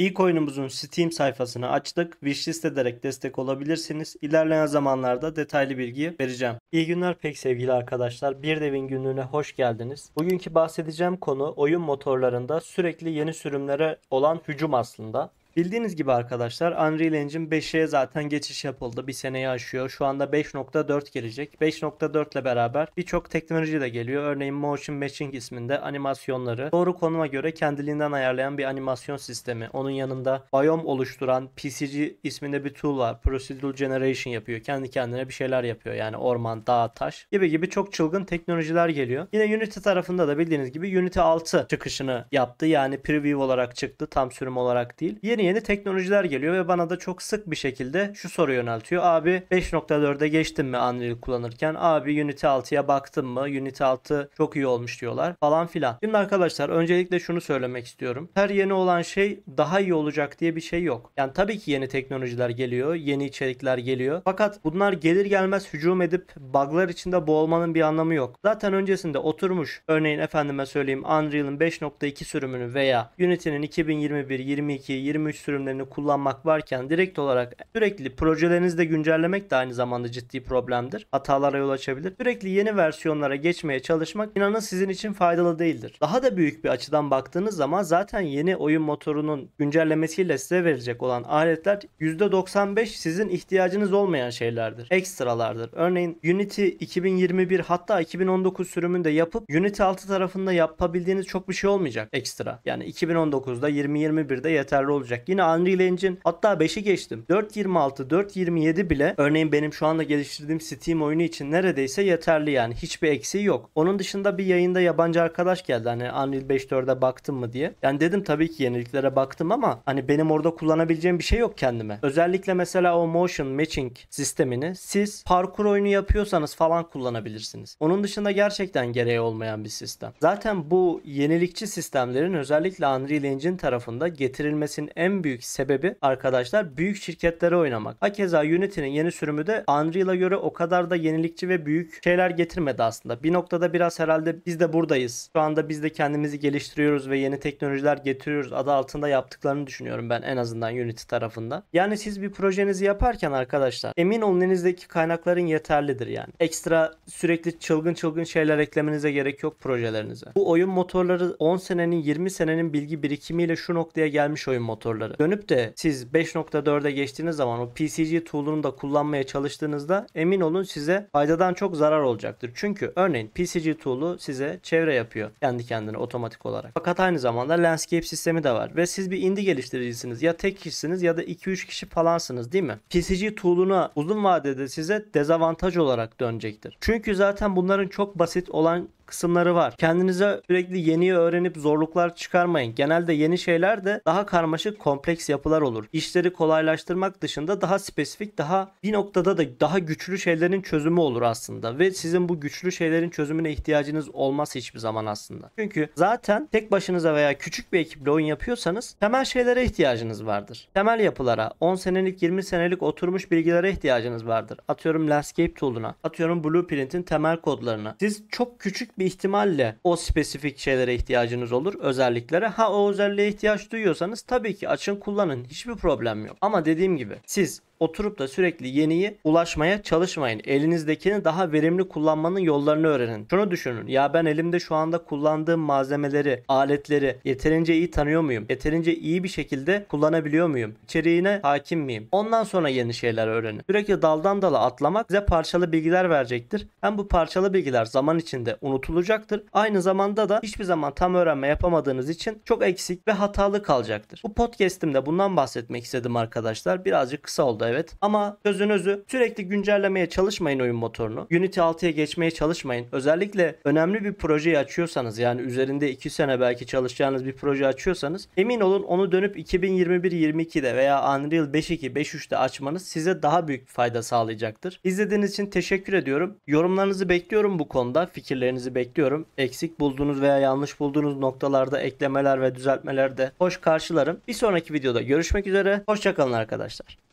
İlk oyunumuzun Steam sayfasını açtık. Wishlist ederek destek olabilirsiniz. İlerleyen zamanlarda detaylı bilgi vereceğim. İyi günler pek sevgili arkadaşlar. Bir devin günlüğüne hoş geldiniz. Bugünkü bahsedeceğim konu oyun motorlarında sürekli yeni sürümlere olan hücum aslında. Bildiğiniz gibi arkadaşlar Unreal Engine 5'e zaten geçiş yapıldı. Bir seneyi aşıyor. Şu anda 5.4 gelecek. 5.4 ile beraber birçok teknoloji de geliyor. Örneğin Motion Matching isminde animasyonları doğru konuma göre kendiliğinden ayarlayan bir animasyon sistemi. Onun yanında biome oluşturan PCG isminde bir tool var. Procedural Generation yapıyor. Kendi kendine bir şeyler yapıyor. Yani orman, dağ, taş gibi gibi çok çılgın teknolojiler geliyor. Yine Unity tarafında da bildiğiniz gibi Unity 6 çıkışını yaptı. Yani preview olarak çıktı. Tam sürüm olarak değil. Yeni yeni yeni teknolojiler geliyor ve bana da çok sık bir şekilde şu soru yöneltiyor. Abi 5.4'e geçtim mi Unreal kullanırken? Abi Unity 6'ya baktım mı? Unity 6 çok iyi olmuş diyorlar falan filan. Şimdi arkadaşlar öncelikle şunu söylemek istiyorum. Her yeni olan şey daha iyi olacak diye bir şey yok. Yani tabii ki yeni teknolojiler geliyor, yeni içerikler geliyor. Fakat bunlar gelir gelmez hücum edip buglar içinde boğulmanın bir anlamı yok. Zaten öncesinde oturmuş örneğin efendime söyleyeyim Unreal'ın 5.2 sürümünü veya Unity'nin 2021, 22, 23 %23 sürümlerini kullanmak varken direkt olarak sürekli projelerinizi de güncellemek de aynı zamanda ciddi problemdir. Hatalara yol açabilir. Sürekli yeni versiyonlara geçmeye çalışmak inanın sizin için faydalı değildir. Daha da büyük bir açıdan baktığınız zaman zaten yeni oyun motorunun güncellemesiyle size verecek olan aletler %95 sizin ihtiyacınız olmayan şeylerdir. Ekstralardır. Örneğin Unity 2021 hatta 2019 sürümünde yapıp Unity 6 tarafında yapabildiğiniz çok bir şey olmayacak ekstra. Yani 2019'da 2021'de yeterli olacak olacak. Yine Unreal Engine hatta 5'i geçtim. 4.26, 4.27 bile örneğin benim şu anda geliştirdiğim Steam oyunu için neredeyse yeterli yani. Hiçbir eksiği yok. Onun dışında bir yayında yabancı arkadaş geldi hani Unreal 5.4'e baktın mı diye. Yani dedim tabii ki yeniliklere baktım ama hani benim orada kullanabileceğim bir şey yok kendime. Özellikle mesela o motion matching sistemini siz parkur oyunu yapıyorsanız falan kullanabilirsiniz. Onun dışında gerçekten gereği olmayan bir sistem. Zaten bu yenilikçi sistemlerin özellikle Unreal Engine tarafında getirilmesinin en en büyük sebebi arkadaşlar büyük şirketlere oynamak. Hakeza Unity'nin yeni sürümü de Unreal'a göre o kadar da yenilikçi ve büyük şeyler getirmedi aslında. Bir noktada biraz herhalde biz de buradayız. Şu anda biz de kendimizi geliştiriyoruz ve yeni teknolojiler getiriyoruz adı altında yaptıklarını düşünüyorum ben en azından Unity tarafında. Yani siz bir projenizi yaparken arkadaşlar emin olun elinizdeki kaynakların yeterlidir yani. Ekstra sürekli çılgın çılgın şeyler eklemenize gerek yok projelerinize. Bu oyun motorları 10 senenin 20 senenin bilgi birikimiyle şu noktaya gelmiş oyun motorları raporları. Dönüp de siz 5.4'e geçtiğiniz zaman o PCG tool'unu da kullanmaya çalıştığınızda emin olun size faydadan çok zarar olacaktır. Çünkü örneğin PCG tool'u size çevre yapıyor kendi kendine otomatik olarak. Fakat aynı zamanda landscape sistemi de var ve siz bir indie geliştiricisiniz. Ya tek kişisiniz ya da 2-3 kişi falansınız değil mi? PCG tool'una uzun vadede size dezavantaj olarak dönecektir. Çünkü zaten bunların çok basit olan kısımları var. Kendinize sürekli yeniyi öğrenip zorluklar çıkarmayın. Genelde yeni şeyler de daha karmaşık kompleks yapılar olur. İşleri kolaylaştırmak dışında daha spesifik daha bir noktada da daha güçlü şeylerin çözümü olur aslında. Ve sizin bu güçlü şeylerin çözümüne ihtiyacınız olmaz hiçbir zaman aslında. Çünkü zaten tek başınıza veya küçük bir ekiple oyun yapıyorsanız temel şeylere ihtiyacınız vardır. Temel yapılara 10 senelik 20 senelik oturmuş bilgilere ihtiyacınız vardır. Atıyorum Landscape Tool'una, atıyorum Blueprint'in temel kodlarına. Siz çok küçük bir ihtimalle o spesifik şeylere ihtiyacınız olur. Özelliklere. Ha o özelliğe ihtiyaç duyuyorsanız tabii ki açın kullanın. Hiçbir problem yok. Ama dediğim gibi siz Oturup da sürekli yeniyi ulaşmaya çalışmayın. Elinizdekini daha verimli kullanmanın yollarını öğrenin. Şunu düşünün. Ya ben elimde şu anda kullandığım malzemeleri, aletleri yeterince iyi tanıyor muyum? Yeterince iyi bir şekilde kullanabiliyor muyum? İçeriğine hakim miyim? Ondan sonra yeni şeyler öğrenin. Sürekli daldan dala atlamak size parçalı bilgiler verecektir. Hem bu parçalı bilgiler zaman içinde unutulacaktır. Aynı zamanda da hiçbir zaman tam öğrenme yapamadığınız için çok eksik ve hatalı kalacaktır. Bu podcast'imde bundan bahsetmek istedim arkadaşlar. Birazcık kısa oldu evet. Ama sözünüzü sürekli güncellemeye çalışmayın oyun motorunu. Unity 6'ya geçmeye çalışmayın. Özellikle önemli bir projeyi açıyorsanız yani üzerinde 2 sene belki çalışacağınız bir proje açıyorsanız emin olun onu dönüp 2021-22'de veya Unreal 5.2, 5.3'te açmanız size daha büyük fayda sağlayacaktır. İzlediğiniz için teşekkür ediyorum. Yorumlarınızı bekliyorum bu konuda. Fikirlerinizi bekliyorum. Eksik bulduğunuz veya yanlış bulduğunuz noktalarda eklemeler ve düzeltmeler de hoş karşılarım. Bir sonraki videoda görüşmek üzere. Hoşçakalın arkadaşlar.